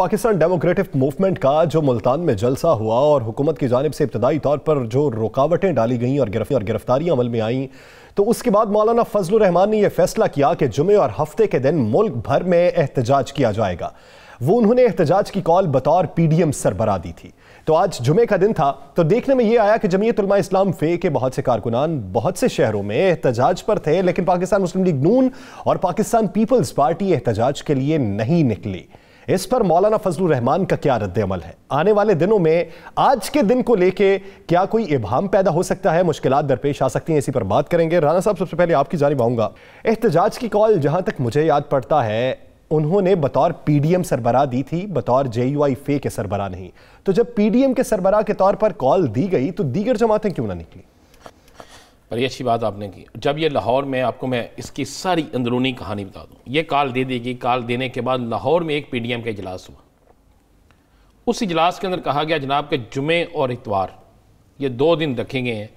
Pakistan democratic movement का जो मुल्तान में जलसा हुआ और हुकूमत की जानब से इब्तदाई तौर पर जो रुकावटें डाली गई और गिरफ्तार और गिरफ्तारियां अमल में आईं तो उसके बाद मौलाना फजल रहमान ने यह फैसला किया कि जुमे और हफ्ते के दिन मुल्क भर में एहतजाज किया जाएगा वो उन्होंने एहतजाज की कॉल बतौर पीडीएम सरबरा दी थी तो आज जुमे का दिन था तो देखने में ये आया कि जमीयत उलमा इस्लाम फे के बहुत से कारकुनान बहुत से शहरों में एहतजाज पर थे लेकिन पाकिस्तान मुस्लिम लीग नून और पाकिस्तान पीपल्स पार्टी एहतजाज के लिए नहीं निकली इस पर मौलाना फजल रहमान का क्या रद्द अमल है आने वाले दिनों में आज के दिन को लेके क्या कोई इबाम पैदा हो सकता है मुश्किल दरपेश आ सकती हैं इसी पर बात करेंगे राना साहब सबसे पहले आपकी जानी आऊँगा एहतजाज की कॉल जहाँ तक मुझे याद पड़ता है उन्होंने बतौर पीडीएम सरबराह दी थी बतौर आई फे के सरबरा नहीं तो जब पीडीएम के सरबराह के तौर पर कॉल दी गई तो दीगर जमातें क्यों ना निकली बड़ी अच्छी बात आपने की जब ये लाहौर में आपको मैं इसकी सारी अंदरूनी कहानी बता दूँ ये कॉल दे देगी कॉल देने के बाद लाहौर में एक पी डी एम का इजलास हुआ उस इजलास के अंदर कहा गया जनाब के जुमे और इतवार ये दो दिन रखे गए हैं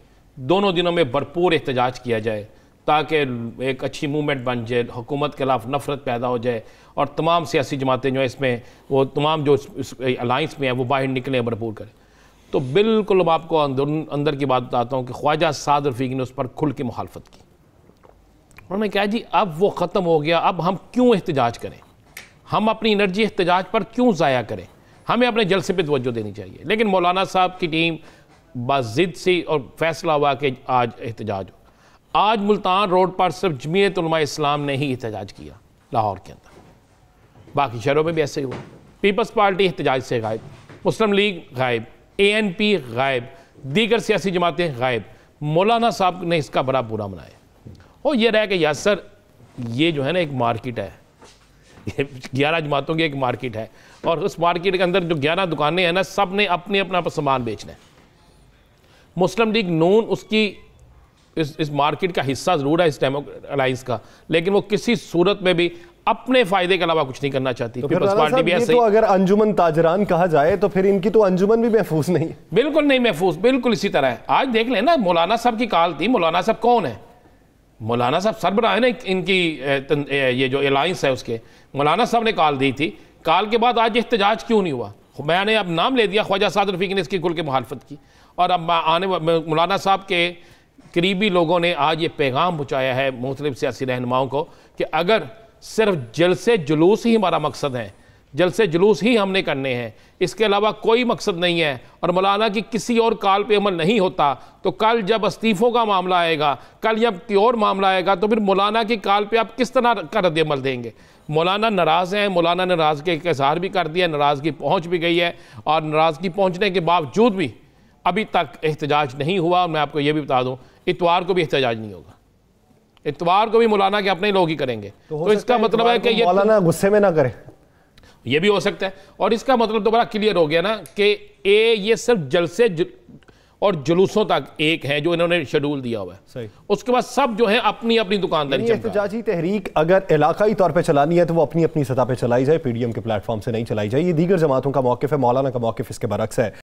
दोनों दिनों में भरपूर एहतजाज किया जाए ताकि एक अच्छी मूवमेंट बन जाए हुकूमत के खिलाफ नफरत पैदा हो जाए और तमाम सियासी जमातें जो हैं इसमें वो तमाम जो अलाइंस में हैं वो बाहर निकलें भरपूर करें तो बिल्कुल अब आपको अंदर अंदर की बात बताता हूँ कि ख्वाजा साद रफीक ने उस पर खुल के मुखालफत की उन्होंने कहा जी अब वो ख़त्म हो गया अब हम क्यों एहतजाज करें हम अपनी एनर्जी एहतजाज पर क्यों ज़ाया करें हमें अपने जलसे पर तोज्जो देनी चाहिए लेकिन मौलाना साहब की टीम बाजिद सी और फैसला हुआ कि आज एहतजाज हो आज मुल्तान रोड पर सिर्फ जमीयत इस्लाम ने ही एहतजाज किया लाहौर के अंदर बाकी शहरों में भी ऐसे ही हुआ पीपल्स पार्टी एहतजाज से गायब मुस्लिम लीग गायब ए एन पी गायब दीगर सियासी जमातें गायब मौलाना साहब ने इसका बड़ा बुरा मनाया और ये रहा कि यासर ये जो है ना एक मार्केट है ग्यारह जमातों की एक मार्केट है और उस मार्केट के अंदर जो ग्यारह दुकानें हैं ना सब ने अपने अपना सामान बेचना है मुस्लिम लीग नून उसकी इस इस मार्केट का हिस्सा ज़रूर है इस टाइम अलाइंस का लेकिन वो किसी सूरत में भी अपने फायदे के अलावा कुछ नहीं करना चाहती तो पार्टी भी ऐसे तो अगर अंजुमन ताजरान कहा जाए तो फिर इनकी तो अंजुमन भी महफूज नहीं बिल्कुल नहीं महफूज बिल्कुल इसी तरह है आज देख लेना ना मौलाना साहब की काल थी मौलाना साहब कौन है मौलाना साहब सरबरा है ना इनकी ये जो अलायंस है उसके मौलाना साहब ने काल दी थी काल के बाद आज एहतजाज क्यों नहीं हुआ मैंने अब नाम ले दिया ख्वाजा साद रफीक ने इसकी गुल के मुहालफत की और अब आने मौलाना साहब के करीबी लोगों ने आज ये पैगाम पहुँचाया है मुख्तलिफ सियासी रहनुमाओं को कि अगर सिर्फ जलसे जुलूस ही हमारा मकसद है जलसे जुलूस ही हमने करने हैं इसके अलावा कोई मकसद नहीं है और मौलाना की किसी और काल पे अमल नहीं होता तो कल जब इस्तीफ़ों का मामला आएगा कल जब कोई और मामला आएगा तो फिर मौलाना की काल पे आप किस तरह का रद्द अमल देंगे मौलाना नाराज़ हैं मौलाना ने नाराज़ के इजहार भी कर दिया नाराज़गी पहुँच भी गई है और नाराज़गी पहुँचने के बावजूद भी अभी तक एहतजाज नहीं हुआ और मैं आपको ये भी बता दूँ इतवार को भी एहतजाज नहीं होगा इतवार को भी मौलाना के अपने लोग ही करेंगे तो, तो इसका मतलब है कि ये मौलाना गुस्से में ना करें ये भी हो सकता है और इसका मतलब तो बड़ा क्लियर हो गया ना कि ए ये सिर्फ जलसे जल... और जुलूसों तक एक है जो इन्होंने शेड्यूल दिया हुआ है सही उसके बाद सब जो है अपनी अपनी दुकानदारी एहतजाजी तहरीक अगर इलाकाई तौर पर चलानी है तो वो अपनी अपनी सतह पर चलाई जाए पीडीएम के प्लेटफॉर्म से नहीं चलाई जाए ये दीगर जमातों का मौकफ है मौलाना का मौकफ इसके बरक्स है